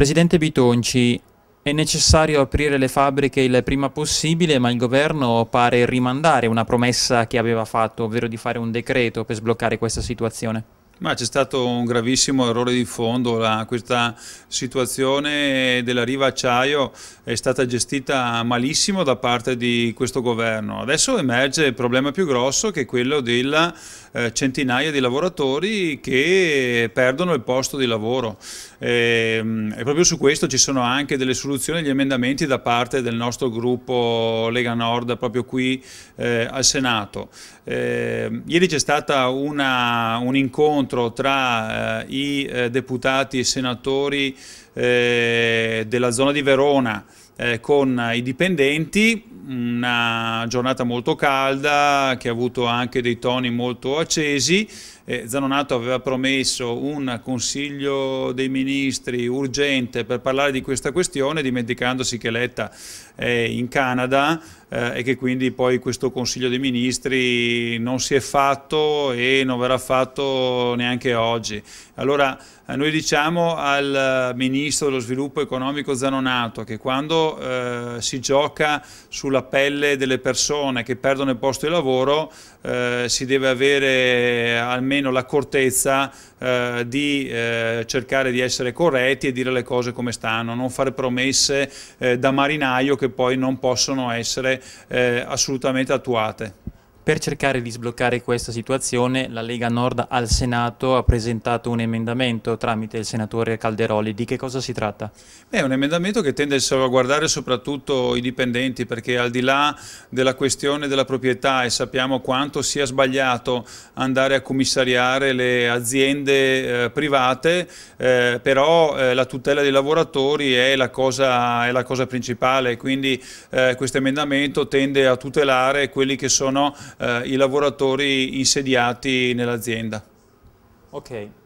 Presidente Bitonci, è necessario aprire le fabbriche il prima possibile, ma il governo pare rimandare una promessa che aveva fatto, ovvero di fare un decreto per sbloccare questa situazione. Ma c'è stato un gravissimo errore di fondo, la, questa situazione della riva acciaio è stata gestita malissimo da parte di questo governo. Adesso emerge il problema più grosso che è quello della eh, centinaia di lavoratori che perdono il posto di lavoro e, ehm, e proprio su questo ci sono anche delle soluzioni, degli emendamenti da parte del nostro gruppo Lega Nord proprio qui eh, al Senato. Eh, ieri c'è stato un incontro incontro tra eh, i eh, deputati e senatori eh, della zona di Verona con i dipendenti, una giornata molto calda che ha avuto anche dei toni molto accesi eh, Zanonato aveva promesso un consiglio dei ministri urgente per parlare di questa questione, dimenticandosi che Letta è in Canada eh, e che quindi poi questo consiglio dei ministri non si è fatto e non verrà fatto neanche oggi. Allora eh, noi diciamo al ministro dello sviluppo economico Zanonato che quando eh, si gioca sulla pelle delle persone che perdono il posto di lavoro eh, si deve avere almeno almeno l'accortezza eh, di eh, cercare di essere corretti e dire le cose come stanno, non fare promesse eh, da marinaio che poi non possono essere eh, assolutamente attuate. Per cercare di sbloccare questa situazione, la Lega Nord al Senato ha presentato un emendamento tramite il senatore Calderoli. Di che cosa si tratta? È un emendamento che tende a salvaguardare soprattutto i dipendenti, perché al di là della questione della proprietà e sappiamo quanto sia sbagliato andare a commissariare le aziende eh, private, eh, però eh, la tutela dei lavoratori è la cosa, è la cosa principale, quindi eh, questo emendamento tende a tutelare quelli che sono eh, i lavoratori insediati nell'azienda. Ok,